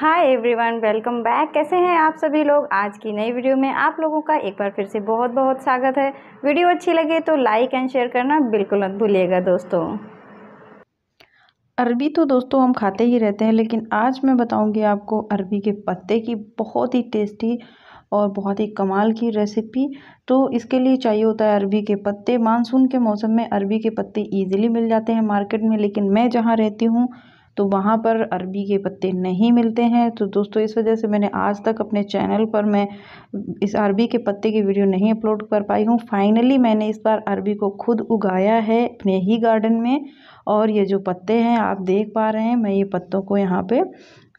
hi everyone welcome back कैसे हैं आप सभी लोग आज की नई वीडियो में आप लोगों का एक बार फिर से बहुत बहुत स्वागत है वीडियो अच्छी लगे तो लाइक एंड शेयर करना बिल्कुल मत भूलिएगा दोस्तों अरबी तो दोस्तों हम खाते ही रहते हैं लेकिन आज मैं बताऊंगी आपको अरबी के पत्ते की बहुत ही टेस्टी और बहुत ही कमाल की रेसिपी तो इसके लिए चाहिए होता है अरबी के पत्ते मानसून के मौसम में अरबी के पत्ते ईजिली मिल जाते हैं मार्केट में लेकिन मैं जहाँ रहती हूँ तो वहाँ पर अरबी के पत्ते नहीं मिलते हैं तो दोस्तों इस वजह से मैंने आज तक अपने चैनल पर मैं इस अरबी के पत्ते की वीडियो नहीं अपलोड कर पाई हूँ फाइनली मैंने इस बार अरबी को खुद उगाया है अपने ही गार्डन में और ये जो पत्ते हैं आप देख पा रहे हैं मैं ये पत्तों को यहाँ पे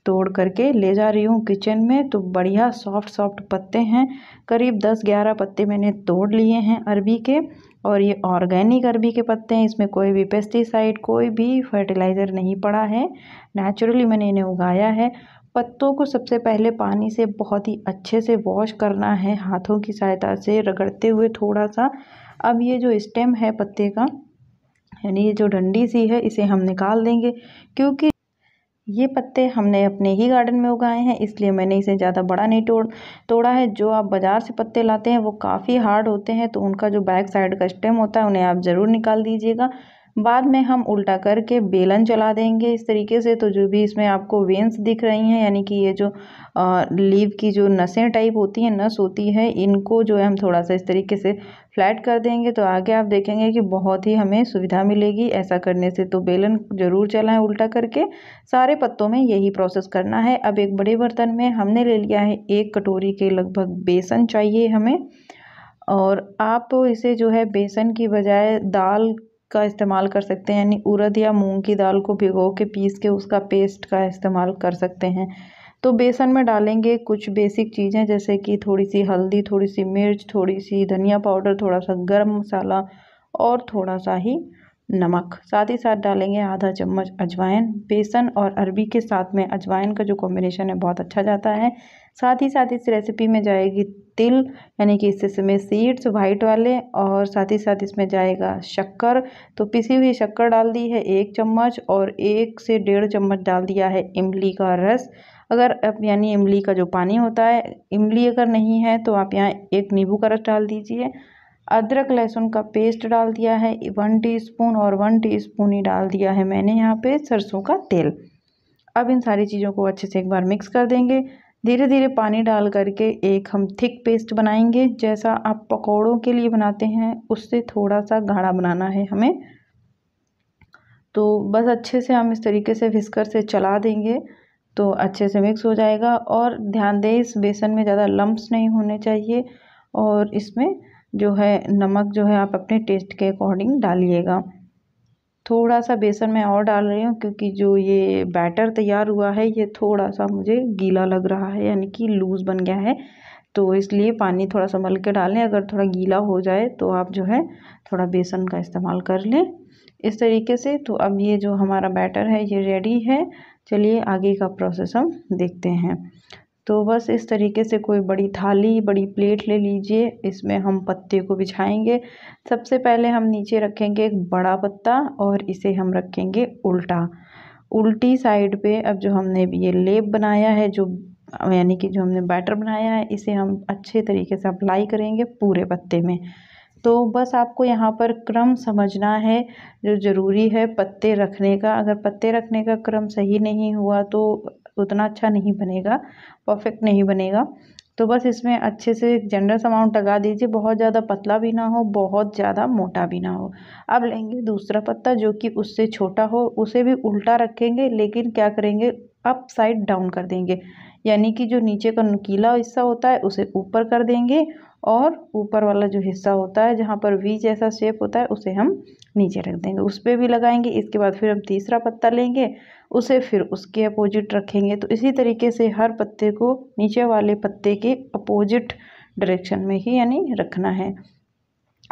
तोड़ करके ले जा रही हूँ किचन में तो बढ़िया सॉफ्ट सॉफ्ट पत्ते हैं करीब 10-11 पत्ते मैंने तोड़ लिए हैं अरबी के और ये ऑर्गेनिक अरबी के पत्ते हैं इसमें कोई भी पेस्टिसाइड कोई भी फर्टिलाइज़र नहीं पड़ा है नेचुरली मैंने इन्हें उगाया है पत्तों को सबसे पहले पानी से बहुत ही अच्छे से वॉश करना है हाथों की सहायता से रगड़ते हुए थोड़ा सा अब ये जो स्टेम है पत्ते का यानी ये जो डंडी सी है इसे हम निकाल देंगे क्योंकि ये पत्ते हमने अपने ही गार्डन में उगाए हैं इसलिए मैंने इसे ज़्यादा बड़ा नहीं तोड़ तोड़ा है जो आप बाज़ार से पत्ते लाते हैं वो काफ़ी हार्ड होते हैं तो उनका जो बैक साइड का स्टेम होता है उन्हें आप ज़रूर निकाल दीजिएगा बाद में हम उल्टा करके बेलन चला देंगे इस तरीके से तो जो भी इसमें आपको वेंस दिख रही हैं यानी कि ये जो लीव की जो नसें टाइप होती हैं नस होती है इनको जो है हम थोड़ा सा इस तरीके से फ्लैट कर देंगे तो आगे आप देखेंगे कि बहुत ही हमें सुविधा मिलेगी ऐसा करने से तो बेलन ज़रूर चलाएं उल्टा करके सारे पत्तों में यही प्रोसेस करना है अब एक बड़े बर्तन में हमने ले लिया है एक कटोरी के लगभग बेसन चाहिए हमें और आप इसे जो है बेसन की बजाय दाल का इस्तेमाल कर सकते हैं यानी उड़द या मूंग की दाल को भिगो के पीस के उसका पेस्ट का इस्तेमाल कर सकते हैं तो बेसन में डालेंगे कुछ बेसिक चीज़ें जैसे कि थोड़ी सी हल्दी थोड़ी सी मिर्च थोड़ी सी धनिया पाउडर थोड़ा सा गर्म मसाला और थोड़ा सा ही नमक साथ ही साथ डालेंगे आधा चम्मच अजवाइन बेसन और अरबी के साथ में अजवाइन का जो कॉम्बिनेशन है बहुत अच्छा जाता है साथ ही साथ इस रेसिपी में जाएगी तिल यानी कि इस इसमें सीड्स वाइट वाले और साथ ही साथ इसमें जाएगा शक्कर तो पिसी हुई शक्कर डाल दी है एक चम्मच और एक से डेढ़ चम्मच डाल दिया है इमली का रस अगर आप यानी इमली का जो पानी होता है इमली अगर नहीं है तो आप यहाँ एक नींबू का रस डाल दीजिए अदरक लहसुन का पेस्ट डाल दिया है वन टीस्पून और वन टीस्पून ही डाल दिया है मैंने यहाँ पे सरसों का तेल अब इन सारी चीज़ों को अच्छे से एक बार मिक्स कर देंगे धीरे धीरे पानी डाल करके एक हम थिक पेस्ट बनाएंगे जैसा आप पकौड़ों के लिए बनाते हैं उससे थोड़ा सा गाढ़ा बनाना है हमें तो बस अच्छे से हम इस तरीके से फिस्कर से चला देंगे तो अच्छे से मिक्स हो जाएगा और ध्यान दें इस बेसन में ज़्यादा लम्ब्स नहीं होने चाहिए और इसमें जो है नमक जो है आप अपने टेस्ट के अकॉर्डिंग डालिएगा थोड़ा सा बेसन मैं और डाल रही हूँ क्योंकि जो ये बैटर तैयार हुआ है ये थोड़ा सा मुझे गीला लग रहा है यानी कि लूज़ बन गया है तो इसलिए पानी थोड़ा संभल के डालें अगर थोड़ा गीला हो जाए तो आप जो है थोड़ा बेसन का इस्तेमाल कर लें इस तरीके से तो अब ये जो हमारा बैटर है ये रेडी है चलिए आगे का प्रोसेस हम देखते हैं तो बस इस तरीके से कोई बड़ी थाली बड़ी प्लेट ले लीजिए इसमें हम पत्ते को बिछाएंगे सबसे पहले हम नीचे रखेंगे एक बड़ा पत्ता और इसे हम रखेंगे उल्टा उल्टी साइड पे अब जो हमने ये लेप बनाया है जो यानी कि जो हमने बैटर बनाया है इसे हम अच्छे तरीके से अप्लाई करेंगे पूरे पत्ते में तो बस आपको यहाँ पर क्रम समझना है जो ज़रूरी है पत्ते रखने का अगर पत्ते रखने का क्रम सही नहीं हुआ तो उतना अच्छा नहीं बनेगा परफेक्ट नहीं बनेगा तो बस इसमें अच्छे से जनरस अमाउंट लगा दीजिए बहुत ज़्यादा पतला भी ना हो बहुत ज़्यादा मोटा भी ना हो अब लेंगे दूसरा पत्ता जो कि उससे छोटा हो उसे भी उल्टा रखेंगे लेकिन क्या करेंगे अप साइड डाउन कर देंगे यानी कि जो नीचे का नुकीला हिस्सा होता है उसे ऊपर कर देंगे और ऊपर वाला जो हिस्सा होता है जहाँ पर वी जैसा शेप होता है उसे हम नीचे रख देंगे उस पर भी लगाएंगे इसके बाद फिर हम तीसरा पत्ता लेंगे उसे फिर उसके अपोजिट रखेंगे तो इसी तरीके से हर पत्ते को नीचे वाले पत्ते के अपोजिट डायरेक्शन में ही यानी रखना है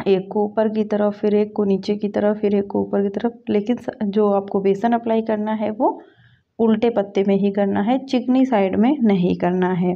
एक को ऊपर की तरफ फिर एक को नीचे की तरफ फिर एक को ऊपर की तरफ लेकिन जो आपको बेसन अप्लाई करना है वो उल्टे पत्ते में ही करना है चिकनी साइड में नहीं करना है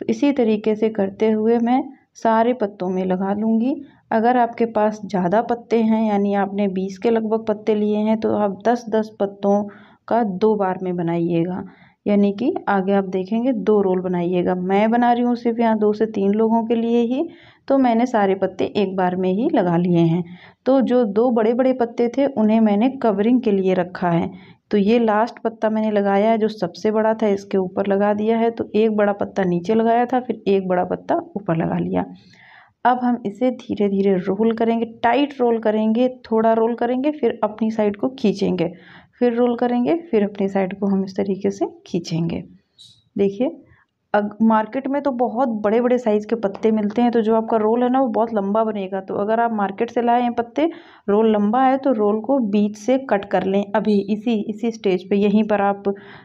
तो इसी तरीके से करते हुए मैं सारे पत्तों में लगा लूँगी अगर आपके पास ज़्यादा पत्ते हैं यानी आपने बीस के लगभग पत्ते लिए हैं तो आप दस दस पत्तों का दो बार में बनाइएगा यानी कि आगे आप देखेंगे दो रोल बनाइएगा मैं बना रही हूँ सिर्फ यहाँ दो से तीन लोगों के लिए ही तो मैंने सारे पत्ते एक बार में ही लगा लिए हैं तो जो दो बड़े बड़े पत्ते थे उन्हें मैंने कवरिंग के लिए रखा है तो ये लास्ट पत्ता मैंने लगाया है जो सबसे बड़ा था इसके ऊपर लगा दिया है तो एक बड़ा पत्ता नीचे लगाया था फिर एक बड़ा पत्ता ऊपर लगा लिया अब हम इसे धीरे धीरे रोल करेंगे टाइट रोल करेंगे थोड़ा रोल करेंगे फिर अपनी साइड को खींचेंगे फिर रोल करेंगे फिर अपनी साइड को हम इस तरीके से खींचेंगे देखिए अग मार्केट में तो बहुत बड़े बड़े साइज़ के पत्ते मिलते हैं तो जो आपका रोल है ना वो बहुत लंबा बनेगा तो अगर आप मार्केट से लाए हैं पत्ते रोल लंबा है तो रोल को बीच से कट कर लें अभी इसी इसी स्टेज पे यहीं पर आप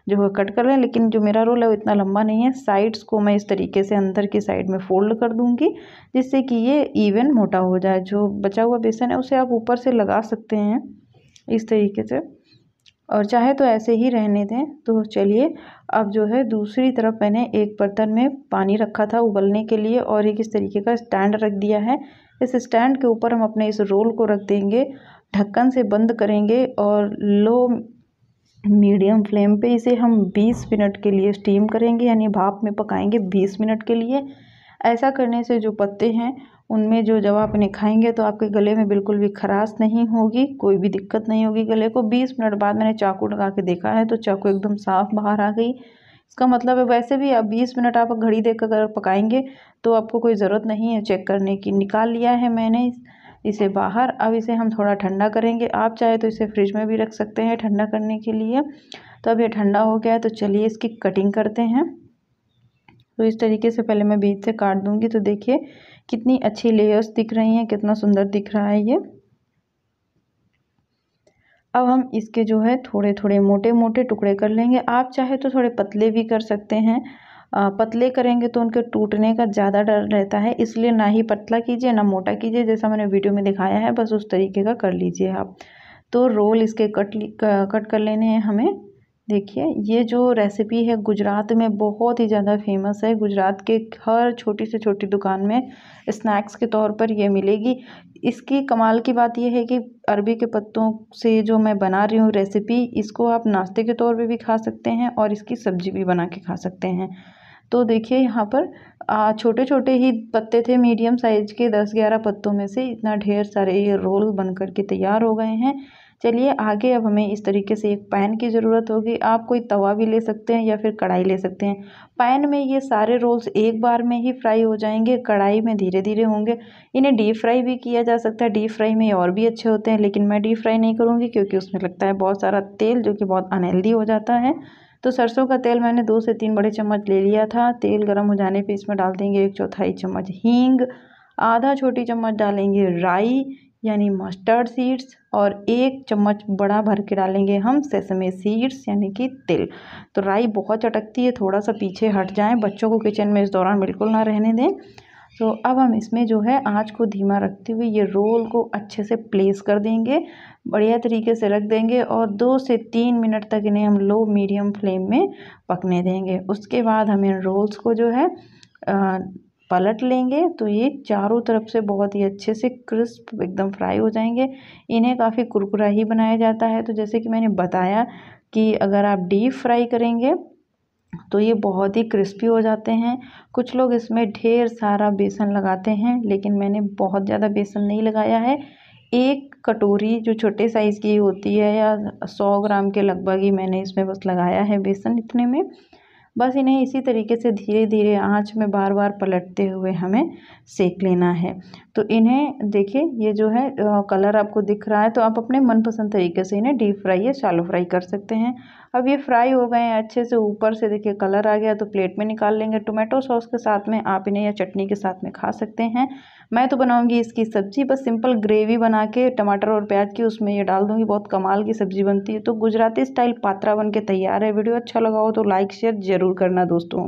जो है कट कर लें लेकिन जो मेरा रोल है वो इतना लंबा नहीं है साइड्स को मैं इस तरीके से अंदर की साइड में फोल्ड कर दूँगी जिससे कि ये इवन मोटा हो जाए जो बचा हुआ बेसन है उसे आप ऊपर से लगा सकते हैं इस तरीके से और चाहे तो ऐसे ही रहने दें तो चलिए अब जो है दूसरी तरफ मैंने एक बर्तन में पानी रखा था उबलने के लिए और एक इस तरीके का स्टैंड रख दिया है इस स्टैंड के ऊपर हम अपने इस रोल को रख देंगे ढक्कन से बंद करेंगे और लो मीडियम फ्लेम पे इसे हम 20 मिनट के लिए स्टीम करेंगे यानी भाप में पकाएंगे 20 मिनट के लिए ऐसा करने से जो पत्ते हैं उनमें जो जब आप इन्हें खाएंगे तो आपके गले में बिल्कुल भी खराश नहीं होगी कोई भी दिक्कत नहीं होगी गले को बीस मिनट बाद मैंने चाकू लगा के देखा है तो चाकू एकदम साफ बाहर आ गई इसका मतलब है वैसे भी आप बीस मिनट आप घड़ी देख कर पकाएंगे तो आपको कोई ज़रूरत नहीं है चेक करने की निकाल लिया है मैंने इसे बाहर अब इसे हम थोड़ा ठंडा करेंगे आप चाहे तो इसे फ्रिज में भी रख सकते हैं ठंडा करने के लिए तो अब ये ठंडा हो गया है तो चलिए इसकी कटिंग करते हैं तो इस तरीके से पहले मैं बीच से काट दूंगी तो देखिए कितनी अच्छी लेयर्स दिख रही हैं कितना सुंदर दिख रहा है ये अब हम इसके जो है थोड़े थोड़े मोटे मोटे टुकड़े कर लेंगे आप चाहे तो थोड़े पतले भी कर सकते हैं आ, पतले करेंगे तो उनके टूटने का ज़्यादा डर रहता है इसलिए ना ही पतला कीजिए ना मोटा कीजिए जैसा मैंने वीडियो में दिखाया है बस उस तरीके का कर लीजिए आप तो रोल इसके कट कट कर लेने हैं हमें देखिए ये जो रेसिपी है गुजरात में बहुत ही ज़्यादा फेमस है गुजरात के हर छोटी से छोटी दुकान में स्नैक्स के तौर पर ये मिलेगी इसकी कमाल की बात यह है कि अरबी के पत्तों से जो मैं बना रही हूँ रेसिपी इसको आप नाश्ते के तौर पे भी खा सकते हैं और इसकी सब्ज़ी भी बना के खा सकते हैं तो देखिए यहाँ पर छोटे छोटे ही पत्ते थे मीडियम साइज के दस ग्यारह पत्तों में से इतना ढेर सारे ये रोल बन कर के तैयार हो गए हैं चलिए आगे अब हमें इस तरीके से एक पैन की ज़रूरत होगी आप कोई तवा भी ले सकते हैं या फिर कढ़ाई ले सकते हैं पैन में ये सारे रोल्स एक बार में ही फ्राई हो जाएंगे कढ़ाई में धीरे धीरे होंगे इन्हें डीप फ्राई भी किया जा सकता है डीप फ्राई में और भी अच्छे होते हैं लेकिन मैं डीप फ्राई नहीं करूँगी क्योंकि उसमें लगता है बहुत सारा तेल जो कि बहुत अनहेल्दी हो जाता है तो सरसों का तेल मैंने दो से तीन बड़े चम्मच ले लिया था तेल गर्म हो जाने पर इसमें डाल देंगे एक चौथाई चम्मच हींग आधा छोटी चम्मच डालेंगे राई यानी मस्टर्ड सीड्स और एक चम्मच बड़ा भर के डालेंगे हम सेसमे सीड्स यानी कि तिल तो राई बहुत चटकती है थोड़ा सा पीछे हट जाएं बच्चों को किचन में इस दौरान बिल्कुल ना रहने दें तो अब हम इसमें जो है आँच को धीमा रखते हुए ये रोल को अच्छे से प्लेस कर देंगे बढ़िया तरीके से रख देंगे और दो से तीन मिनट तक इन्हें हम लो मीडियम फ्लेम में पकने देंगे उसके बाद हम इन रोल्स को जो है आ, पलट लेंगे तो ये चारों तरफ से बहुत ही अच्छे से क्रिस्प एकदम फ्राई हो जाएंगे इन्हें काफ़ी कुरकुरा ही बनाया जाता है तो जैसे कि मैंने बताया कि अगर आप डीप फ्राई करेंगे तो ये बहुत ही क्रिस्पी हो जाते हैं कुछ लोग इसमें ढेर सारा बेसन लगाते हैं लेकिन मैंने बहुत ज़्यादा बेसन नहीं लगाया है एक कटोरी जो छोटे साइज़ की होती है या सौ ग्राम के लगभग ही मैंने इसमें बस लगाया है बेसन इतने में बस इन्हें इसी तरीके से धीरे धीरे आँच में बार बार पलटते हुए हमें सेक लेना है तो इन्हें देखिए ये जो है कलर आपको दिख रहा है तो आप अपने मनपसंद तरीके से इन्हें डीप फ्राई या शालो फ्राई कर सकते हैं अब ये फ्राई हो गए हैं अच्छे से ऊपर से देखिए कलर आ गया तो प्लेट में निकाल लेंगे टोमेटो सॉस के साथ में आप इन्हें या चटनी के साथ में खा सकते हैं मैं तो बनाऊंगी इसकी सब्ज़ी बस सिंपल ग्रेवी बना के टमाटर और प्याज की उसमें ये डाल दूँगी बहुत कमाल की सब्ज़ी बनती है तो गुजराती स्टाइल पात्रा बन के तैयार है वीडियो अच्छा लगा हो तो लाइक शेयर ज़रूर करना दोस्तों